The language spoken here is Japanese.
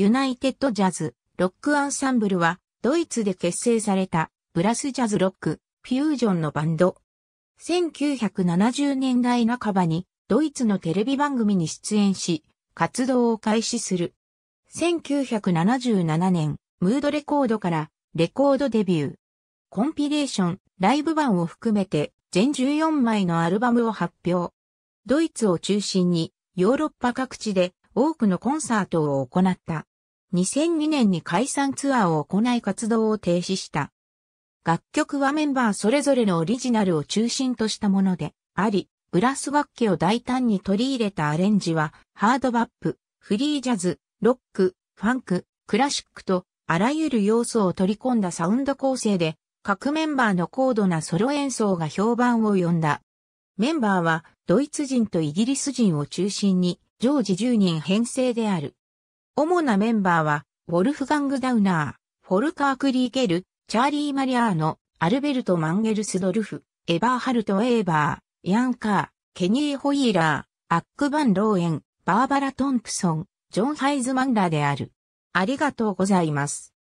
ユナイテッドジャズ、ロックアンサンブルは、ドイツで結成された、ブラスジャズロック、フュージョンのバンド。1970年代半ばに、ドイツのテレビ番組に出演し、活動を開始する。1977年、ムードレコードから、レコードデビュー。コンピレーション、ライブ版を含めて、全14枚のアルバムを発表。ドイツを中心に、ヨーロッパ各地で多くのコンサートを行った。2002年に解散ツアーを行い活動を停止した。楽曲はメンバーそれぞれのオリジナルを中心としたものであり、ブラス楽器を大胆に取り入れたアレンジは、ハードバップ、フリージャズ、ロック、ファンク、クラシックと、あらゆる要素を取り込んだサウンド構成で、各メンバーの高度なソロ演奏が評判を呼んだ。メンバーは、ドイツ人とイギリス人を中心に、常時10人編成である。主なメンバーは、ウォルフガング・ダウナー、フォルカー・クリーケル、チャーリー・マリアーノ、アルベルト・マンゲルスドルフ、エバーハルト・エーバー、ヤンカー、ケニー・ホイーラー、アック・バン・ローエン、バーバラ・トンプソン、ジョン・ハイズマンラーである。ありがとうございます。